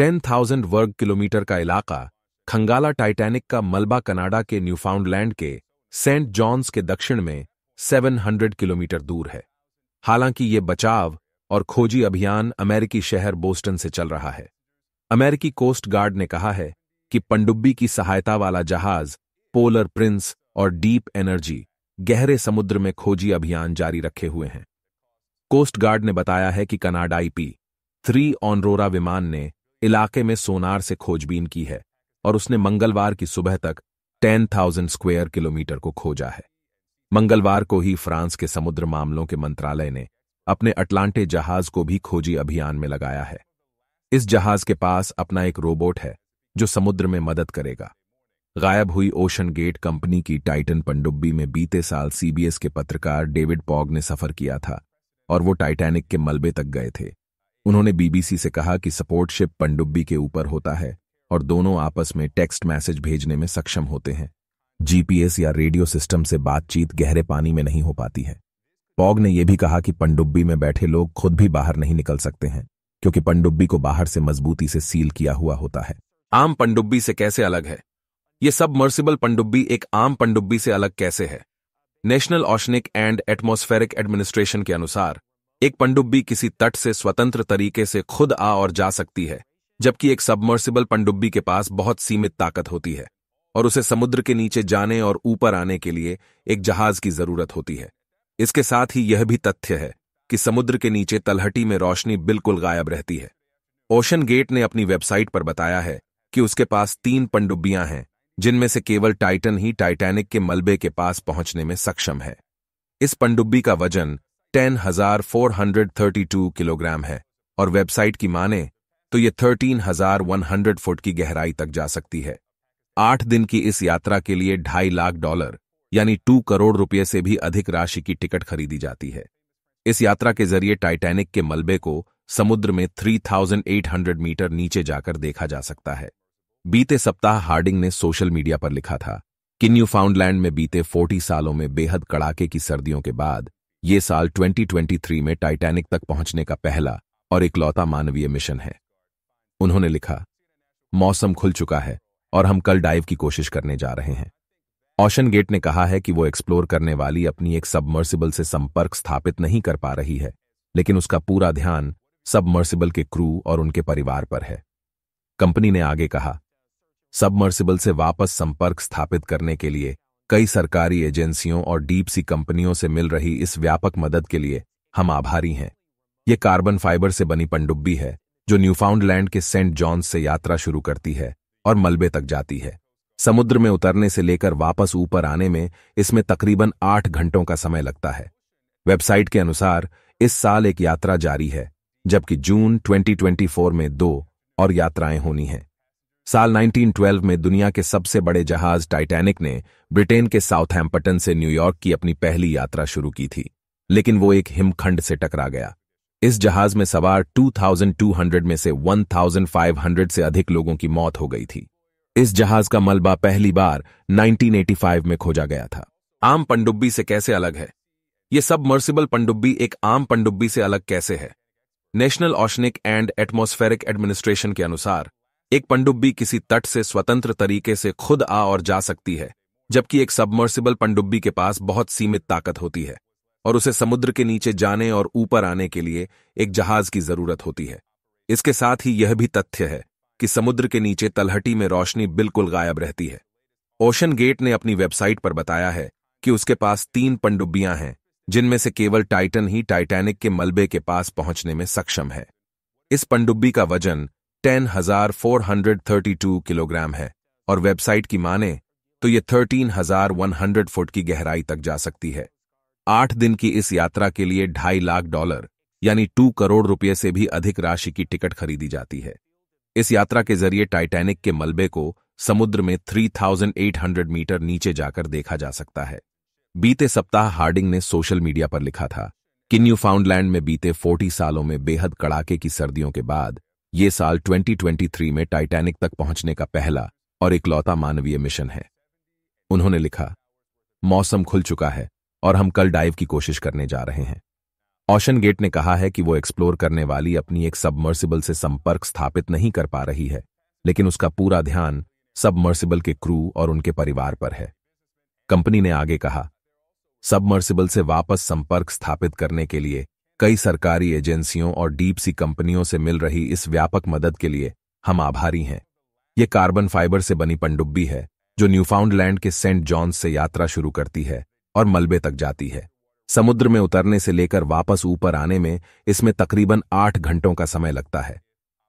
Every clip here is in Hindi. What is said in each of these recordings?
10,000 वर्ग किलोमीटर का इलाका खंगाला टाइटैनिक का मलबा कनाडा के न्यूफाउंडलैंड के सेंट जॉन्स के दक्षिण में 700 किलोमीटर दूर है हालांकि ये बचाव और खोजी अभियान अमेरिकी शहर बोस्टन से चल रहा है अमेरिकी कोस्ट गार्ड ने कहा है कि पंडुब्बी की सहायता वाला जहाज पोलर प्रिंस और डीप एनर्जी गहरे समुद्र में खोजी अभियान जारी रखे हुए हैं कोस्ट गार्ड ने बताया है कि कनाडाई पी थ्री ऑनरोरा विमान ने इलाके में सोनार से खोजबीन की है और उसने मंगलवार की सुबह तक 10,000 स्क्वायर किलोमीटर को खोजा है मंगलवार को ही फ्रांस के समुद्र मामलों के मंत्रालय ने अपने अटलांटे जहाज को भी खोजी अभियान में लगाया है इस जहाज के पास अपना एक रोबोट है जो समुद्र में मदद करेगा गायब हुई ओशन गेट कंपनी की टाइटन पनडुब्बी में बीते साल सीबीएस के पत्रकार डेविड पॉग ने सफर किया था और वो टाइटैनिक के मलबे तक गए थे उन्होंने बीबीसी से कहा कि सपोर्ट शिप के ऊपर होता है और दोनों आपस में टेक्स्ट मैसेज भेजने में सक्षम होते हैं जीपीएस या रेडियो सिस्टम से बातचीत गहरे पानी में नहीं हो पाती है पॉग ने यह भी कहा कि पंडुब्बी में बैठे लोग खुद भी बाहर नहीं निकल सकते हैं क्योंकि पंडुब्बी को बाहर से मजबूती से सील किया हुआ होता है आम पंडुब्बी से कैसे अलग है यह मर्सिबल पंडुब्बी एक आम पंडुब्बी से अलग कैसे है National Oceanic and Atmospheric Administration के अनुसार एक पंडुब्बी किसी तट से स्वतंत्र तरीके से खुद आ और जा सकती है जबकि एक सबमर्सिबल पंडुब्बी के पास बहुत सीमित ताकत होती है और उसे समुद्र के नीचे जाने और ऊपर आने के लिए एक जहाज की जरूरत होती है इसके साथ ही यह भी तथ्य है कि समुद्र के नीचे तलहटी में रोशनी बिल्कुल गायब रहती है ओशन गेट ने अपनी वेबसाइट पर बताया है कि उसके पास तीन पंडुब्बियां हैं जिनमें से केवल टाइटन ही टाइटैनिक के मलबे के पास पहुंचने में सक्षम है इस पंडुब्बी का वजन 10,432 किलोग्राम है और वेबसाइट की माने तो ये 13,100 फुट की गहराई तक जा सकती है आठ दिन की इस यात्रा के लिए ढाई लाख डॉलर यानी टू करोड़ रुपए से भी अधिक राशि की टिकट खरीदी जाती है इस यात्रा के जरिए टाइटैनिक के मलबे को समुद्र में 3,800 मीटर नीचे जाकर देखा जा सकता है बीते सप्ताह हार्डिंग ने सोशल मीडिया पर लिखा था कि न्यूफाउंडलैंड में बीते 40 सालों में बेहद कड़ाके की सर्दियों के बाद ये साल 2023 में टाइटैनिक तक पहुंचने का पहला और इकलौता मानवीय मिशन है उन्होंने लिखा मौसम खुल चुका है और हम कल डाइव की कोशिश करने जा रहे हैं ऑशन गेट ने कहा है कि वो एक्सप्लोर करने वाली अपनी एक सबमर्सिबल से संपर्क स्थापित नहीं कर पा रही है लेकिन उसका पूरा ध्यान सबमर्सिबल के क्रू और उनके परिवार पर है कंपनी ने आगे कहा सबमर्सिबल से वापस संपर्क स्थापित करने के लिए कई सरकारी एजेंसियों और डीप सी कंपनियों से मिल रही इस व्यापक मदद के लिए हम आभारी हैं ये कार्बन फाइबर से बनी पनडुब्बी है जो न्यूफाउंडलैंड के सेंट जॉन्स से यात्रा शुरू करती है और मलबे तक जाती है समुद्र में उतरने से लेकर वापस ऊपर आने में इसमें तकरीबन आठ घंटों का समय लगता है वेबसाइट के अनुसार इस साल एक यात्रा जारी है जबकि जून 2024 में दो और यात्राएं होनी हैं साल 1912 में दुनिया के सबसे बड़े जहाज टाइटैनिक ने ब्रिटेन के साउथहैम्पटन से न्यूयॉर्क की अपनी पहली यात्रा शुरू की थी लेकिन वो एक हिमखंड से टकरा गया इस जहाज में सवार 2,200 में से 1,500 से अधिक लोगों की मौत हो गई थी इस जहाज का मलबा पहली बार 1985 में खोजा गया था आम पंडुब्बी से कैसे अलग है ये मर्सिबल पंडुब्बी एक आम पंडुब्बी से अलग कैसे है National Oceanic and Atmospheric Administration के अनुसार एक पंडुब्बी किसी तट से स्वतंत्र तरीके से खुद आ और जा सकती है जबकि एक सबमर्सिबल पंडुब्बी के पास बहुत सीमित ताकत होती है और उसे समुद्र के नीचे जाने और ऊपर आने के लिए एक जहाज की जरूरत होती है इसके साथ ही यह भी तथ्य है कि समुद्र के नीचे तलहटी में रोशनी बिल्कुल गायब रहती है ओशन गेट ने अपनी वेबसाइट पर बताया है कि उसके पास तीन पंडुब्बियां हैं जिनमें से केवल टाइटन ही टाइटैनिक के मलबे के पास पहुंचने में सक्षम है इस पंडुब्बी का वजन 10,432 किलोग्राम है और वेबसाइट की माने तो ये 13,100 फुट की गहराई तक जा सकती है आठ दिन की इस यात्रा के लिए ढाई लाख डॉलर यानी टू करोड़ रुपए से भी अधिक राशि की टिकट खरीदी जाती है इस यात्रा के जरिए टाइटैनिक के मलबे को समुद्र में 3,800 मीटर नीचे जाकर देखा जा सकता है बीते सप्ताह हार्डिंग ने सोशल मीडिया पर लिखा था कि न्यूफाउंडलैंड में बीते 40 सालों में बेहद कड़ाके की सर्दियों के बाद ये साल 2023 में टाइटैनिक तक पहुंचने का पहला और इकलौता मानवीय मिशन है उन्होंने लिखा मौसम खुल चुका है और हम कल डाइव की कोशिश करने जा रहे हैं ऑशन गेट ने कहा है कि वो एक्सप्लोर करने वाली अपनी एक सबमर्सिबल से संपर्क स्थापित नहीं कर पा रही है लेकिन उसका पूरा ध्यान सबमर्सिबल के क्रू और उनके परिवार पर है कंपनी ने आगे कहा सबमर्सिबल से वापस संपर्क स्थापित करने के लिए कई सरकारी एजेंसियों और डीप सी कंपनियों से मिल रही इस व्यापक मदद के लिए हम आभारी हैं ये कार्बन फाइबर से बनी पनडुब्बी है जो न्यूफाउंडलैंड के सेंट जॉन्स से यात्रा शुरू करती है और मलबे तक जाती है समुद्र में उतरने से लेकर वापस ऊपर आने में इसमें तकरीबन आठ घंटों का समय लगता है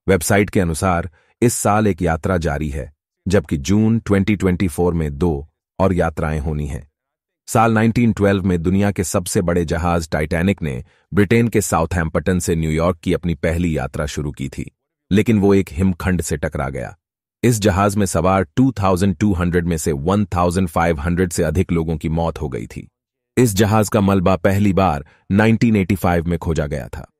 वेबसाइट के अनुसार इस साल एक यात्रा जारी है जबकि जून 2024 में दो और यात्राएं होनी हैं साल 1912 में दुनिया के सबसे बड़े जहाज टाइटैनिक ने ब्रिटेन के साउथहैम्पटन से न्यूयॉर्क की अपनी पहली यात्रा शुरू की थी लेकिन वो एक हिमखंड से टकरा गया इस जहाज में सवार 2200 में से 1500 से अधिक लोगों की मौत हो गई थी इस जहाज का मलबा पहली बार 1985 में खोजा गया था